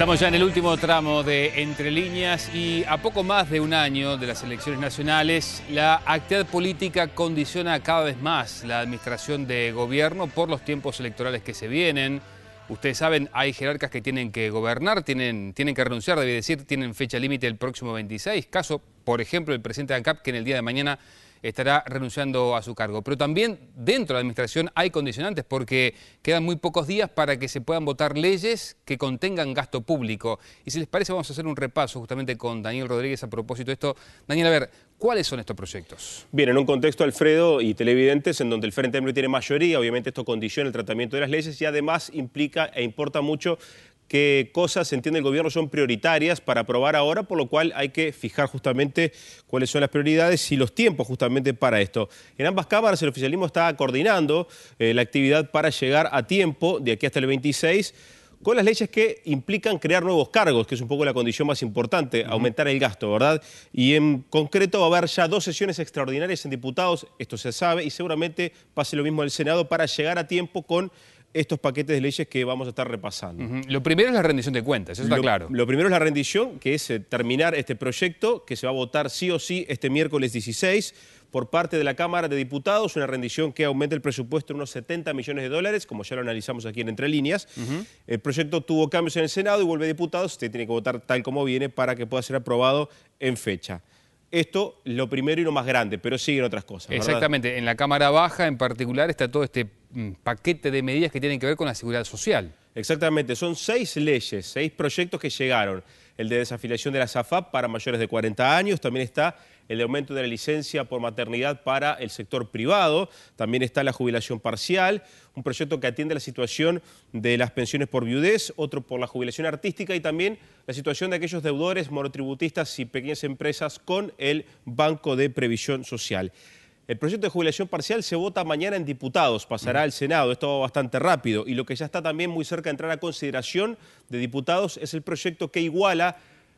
Estamos ya en el último tramo de Entre Líneas y a poco más de un año de las elecciones nacionales, la actividad política condiciona cada vez más la administración de gobierno por los tiempos electorales que se vienen. Ustedes saben, hay jerarcas que tienen que gobernar, tienen, tienen que renunciar, debe decir, tienen fecha límite el próximo 26. Caso, por ejemplo, el presidente de ANCAP, que en el día de mañana estará renunciando a su cargo. Pero también dentro de la administración hay condicionantes porque quedan muy pocos días para que se puedan votar leyes que contengan gasto público. Y si les parece vamos a hacer un repaso justamente con Daniel Rodríguez a propósito de esto. Daniel, a ver, ¿Cuáles son estos proyectos? Bien, en un contexto, Alfredo, y televidentes, en donde el Frente Amplio tiene mayoría, obviamente esto condiciona el tratamiento de las leyes y además implica e importa mucho qué cosas entiende el gobierno son prioritarias para aprobar ahora, por lo cual hay que fijar justamente cuáles son las prioridades y los tiempos justamente para esto. En ambas cámaras el oficialismo está coordinando eh, la actividad para llegar a tiempo de aquí hasta el 26 con las leyes que implican crear nuevos cargos, que es un poco la condición más importante, aumentar el gasto, ¿verdad? Y en concreto va a haber ya dos sesiones extraordinarias en diputados, esto se sabe, y seguramente pase lo mismo en el Senado para llegar a tiempo con estos paquetes de leyes que vamos a estar repasando. Lo primero es la rendición de cuentas, está claro. Lo primero es la rendición, que es eh, terminar este proyecto que se va a votar sí o sí este miércoles 16 por parte de la Cámara de Diputados, una rendición que aumenta el presupuesto en unos 70 millones de dólares, como ya lo analizamos aquí en Entre Líneas. El proyecto tuvo cambios en el Senado y vuelve a diputados, usted tiene que votar tal como viene para que pueda ser aprobado en fecha. Esto lo primero y lo más grande, pero siguen otras cosas. Exactamente, en la Cámara Baja en particular está todo este mm, paquete de medidas que tienen que ver con la seguridad social. Exactamente, son seis leyes, seis proyectos que llegaron el de desafiliación de la SAFAP para mayores de 40 años, también está el aumento de la licencia por maternidad para el sector privado, también está la jubilación parcial, un proyecto que atiende la situación de las pensiones por viudez, otro por la jubilación artística y también la situación de aquellos deudores monotributistas y pequeñas empresas con el Banco de Previsión Social. El proyecto de jubilación parcial se vota mañana en diputados, pasará mm. al Senado, esto va bastante rápido. Y lo que ya está también muy cerca de entrar a consideración de diputados es el proyecto que iguala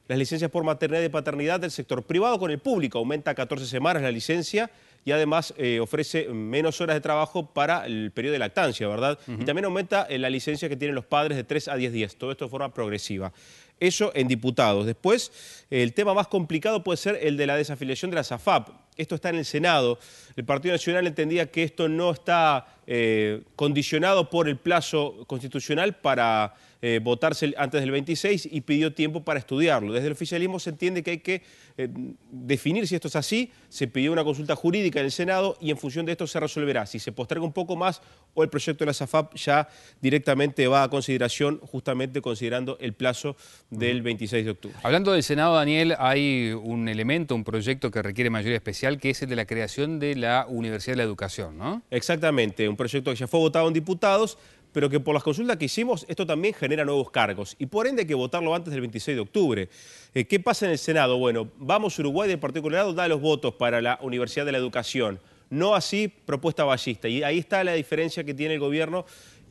las licencias por maternidad y paternidad del sector privado con el público. Aumenta a 14 semanas la licencia y además eh, ofrece menos horas de trabajo para el periodo de lactancia, ¿verdad? Y también aumenta eh, la licencia que tienen los padres de 3 a 10 días. Todo esto de forma progresiva. Eso en diputados. Después, el tema más complicado puede ser el de la desafiliación de la SAFAP. Esto está en el Senado. El Partido Nacional entendía que esto no está eh, condicionado por el plazo constitucional para eh, votarse antes del 26 y pidió tiempo para estudiarlo. Desde el oficialismo se entiende que hay que eh, definir si esto es así. Se pidió una consulta jurídica en el Senado y en función de esto se resolverá si se posterga un poco más o el proyecto de la SAFAP ya directamente va a consideración, justamente considerando el plazo del 26 de octubre. Hablando del Senado, Daniel, hay un elemento, un proyecto que requiere mayoría especial, que es el de la creación de la Universidad de la Educación, ¿no? Exactamente, un proyecto que ya fue votado en diputados, pero que por las consultas que hicimos, esto también genera nuevos cargos, y por ende hay que votarlo antes del 26 de octubre. Eh, ¿Qué pasa en el Senado? Bueno, Vamos Uruguay del Partido da los votos para la Universidad de la Educación, no así propuesta ballista, y ahí está la diferencia que tiene el gobierno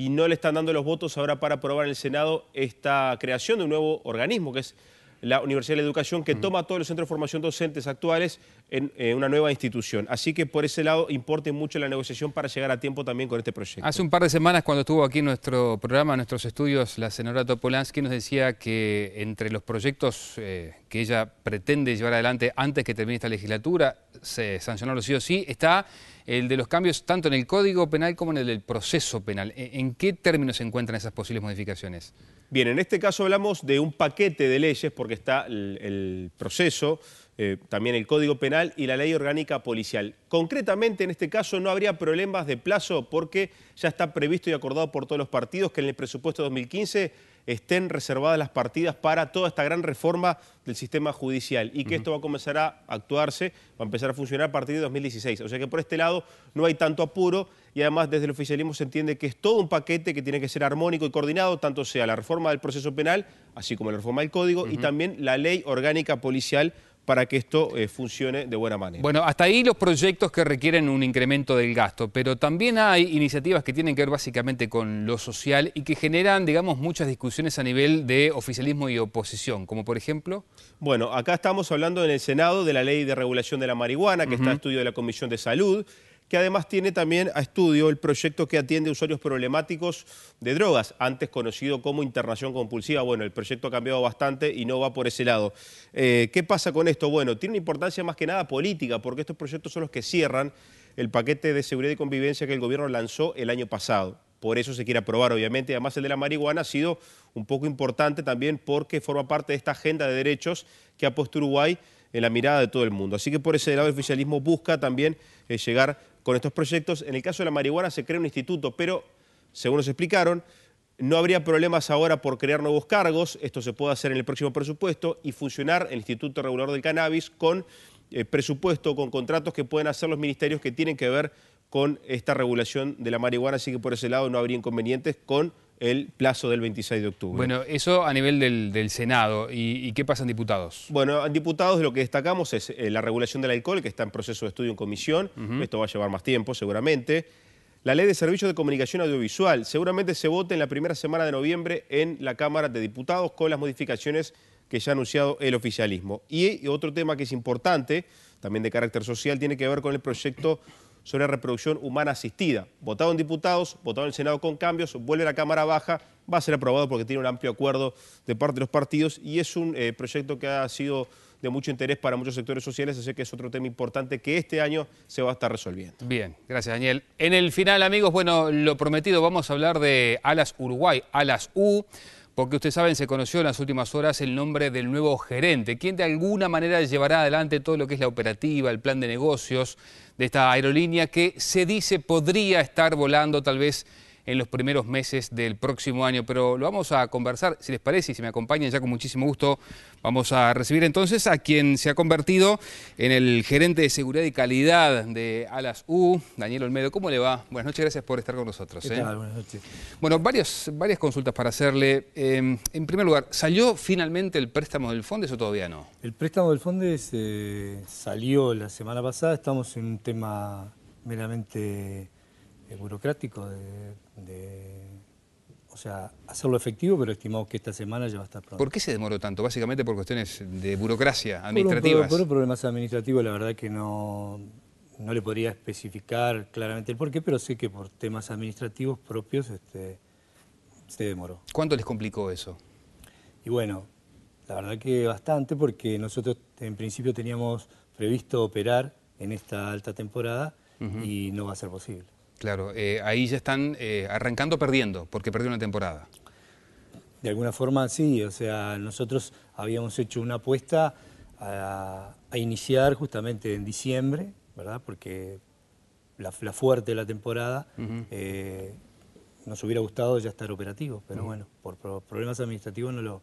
y no le están dando los votos ahora para aprobar en el Senado esta creación de un nuevo organismo que es la Universidad de la Educación que mm. toma todos los centros de formación docentes actuales en eh, una nueva institución. Así que por ese lado importa mucho la negociación para llegar a tiempo también con este proyecto. Hace un par de semanas cuando estuvo aquí en nuestro programa, en nuestros estudios, la senadora Topolansky nos decía que entre los proyectos eh, que ella pretende llevar adelante antes que termine esta legislatura se sancionarlo sí o sí, está el de los cambios tanto en el Código Penal como en el del proceso penal. ¿En qué términos se encuentran esas posibles modificaciones? Bien, en este caso hablamos de un paquete de leyes porque está el, proceso, eh, también el Código Penal y la Ley Orgánica Policial. Concretamente, en este caso no habría problemas de plazo porque ya está previsto y acordado por todos los partidos que en el presupuesto 2015 estén reservadas las partidas para toda esta gran reforma del sistema judicial y que esto va a comenzar a actuarse, va a empezar a funcionar a partir de 2016. O sea que por este lado no hay tanto apuro y además desde el oficialismo se entiende que es todo un paquete que tiene que ser armónico y coordinado, tanto sea la reforma del proceso penal, así como la reforma del código y también la ley orgánica policial para que esto eh, funcione de buena manera. Bueno, hasta ahí los proyectos que requieren un incremento del gasto, pero también hay iniciativas que tienen que ver básicamente con lo social y que generan, digamos, muchas discusiones a nivel de oficialismo y oposición, como por ejemplo... Bueno, acá estamos hablando en el Senado de la ley de regulación de la marihuana, que está a estudio de la Comisión de Salud, que además tiene también a estudio el proyecto que atiende usuarios problemáticos de drogas, antes conocido como internación compulsiva. Bueno, el proyecto ha cambiado bastante y no va por ese lado. Eh, ¿Qué pasa con esto? Bueno, tiene una importancia más que nada política, porque estos proyectos son los que cierran el paquete de seguridad y convivencia que el gobierno lanzó el año pasado. Por eso se quiere aprobar, obviamente. Además, el de la marihuana ha sido un poco importante también porque forma parte de esta agenda de derechos que ha puesto Uruguay en la mirada de todo el mundo. Así que por ese lado el oficialismo busca también eh, llegar con estos proyectos. En el caso de la marihuana se crea un instituto, pero, según nos explicaron, no habría problemas ahora por crear nuevos cargos, esto se puede hacer en el próximo presupuesto, y funcionar el Instituto Regulador del Cannabis con eh, presupuesto, con contratos que pueden hacer los ministerios que tienen que ver con esta regulación de la marihuana, así que por ese lado no habría inconvenientes con el plazo del 26 de octubre. Bueno, eso a nivel del, Senado. ¿Y, qué pasa en diputados? Bueno, en diputados lo que destacamos es eh, la regulación del alcohol, que está en proceso de estudio en comisión. Esto va a llevar más tiempo, seguramente. La ley de servicios de comunicación audiovisual seguramente se vote en la primera semana de noviembre en la Cámara de Diputados con las modificaciones que ya ha anunciado el oficialismo. Y otro tema que es importante, también de carácter social, tiene que ver con el proyecto sobre reproducción humana asistida. Votado en diputados, votado en el Senado con cambios, vuelve a la Cámara Baja, va a ser aprobado porque tiene un amplio acuerdo de parte de los partidos y es un eh, proyecto que ha sido de mucho interés para muchos sectores sociales, así que es otro tema importante que este año se va a estar resolviendo. Bien, gracias Daniel. En el final, amigos, bueno, lo prometido, vamos a hablar de Alas Uruguay, Alas U porque ustedes saben, se conoció en las últimas horas el nombre del nuevo gerente, quien de alguna manera llevará adelante todo lo que es la operativa, el plan de negocios de esta aerolínea que se dice podría estar volando tal vez en los primeros meses del próximo año. Pero lo vamos a conversar, si les parece, y si me acompañan ya con muchísimo gusto, vamos a recibir entonces a quien se ha convertido en el gerente de seguridad y calidad de Alas U, Daniel Olmedo. ¿Cómo le va? Buenas noches, gracias por estar con nosotros. ¿eh? Buenas noches. Bueno, varias consultas para hacerle. Em, en primer lugar, ¿salió finalmente el préstamo del Fondes o todavía no? El préstamo del Fondes eh, salió la semana pasada, estamos en un tema meramente eh, burocrático de de o sea, hacerlo efectivo, pero estimamos que esta semana ya va a estar pronto. ¿Por qué se demoró tanto? Básicamente por cuestiones de burocracia, administrativas. Por, por, problemas administrativos, la verdad que no, no le podría especificar claramente el porqué, pero sé que por temas administrativos propios este, se demoró. ¿Cuánto les complicó eso? Y bueno, la verdad que bastante, porque nosotros en principio teníamos previsto operar en esta alta temporada y no va a ser posible. Claro, eh, ahí ya están eh, arrancando perdiendo, porque perdió una temporada. De alguna forma sí, o sea, nosotros habíamos hecho una apuesta a, iniciar justamente en diciembre, ¿verdad? Porque la, fuerte de la temporada eh, nos hubiera gustado ya estar operativos, pero bueno, por problemas administrativos no lo,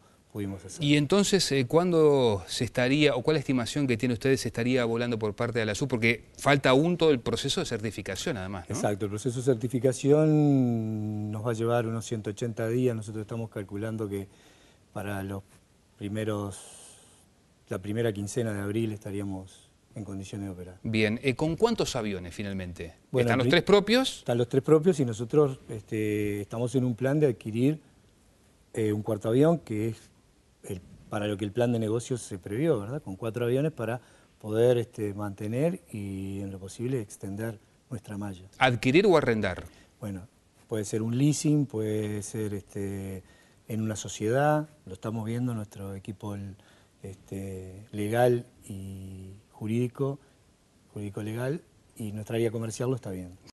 y entonces, eh, ¿cuándo se estaría, o cuál estimación que tiene ustedes, se estaría volando por parte de la SU? Porque falta aún todo el proceso de certificación, además, Exacto, el proceso de certificación nos va a llevar unos 180 días. Nosotros estamos calculando que para los primeros, la primera quincena de abril estaríamos en condiciones de operar. Bien, eh, ¿con cuántos aviones finalmente? ¿Están los tres propios? Están los tres propios y nosotros este, estamos en un plan de adquirir eh, un cuarto avión que es para lo que el plan de negocios se previó, ¿verdad? Con cuatro aviones para poder este, mantener y en lo posible extender nuestra malla. ¿Adquirir o arrendar? Bueno, puede ser un leasing, puede ser este, en una sociedad, lo estamos viendo nuestro equipo este, legal y jurídico, jurídico legal, y nuestra área comercial lo está viendo.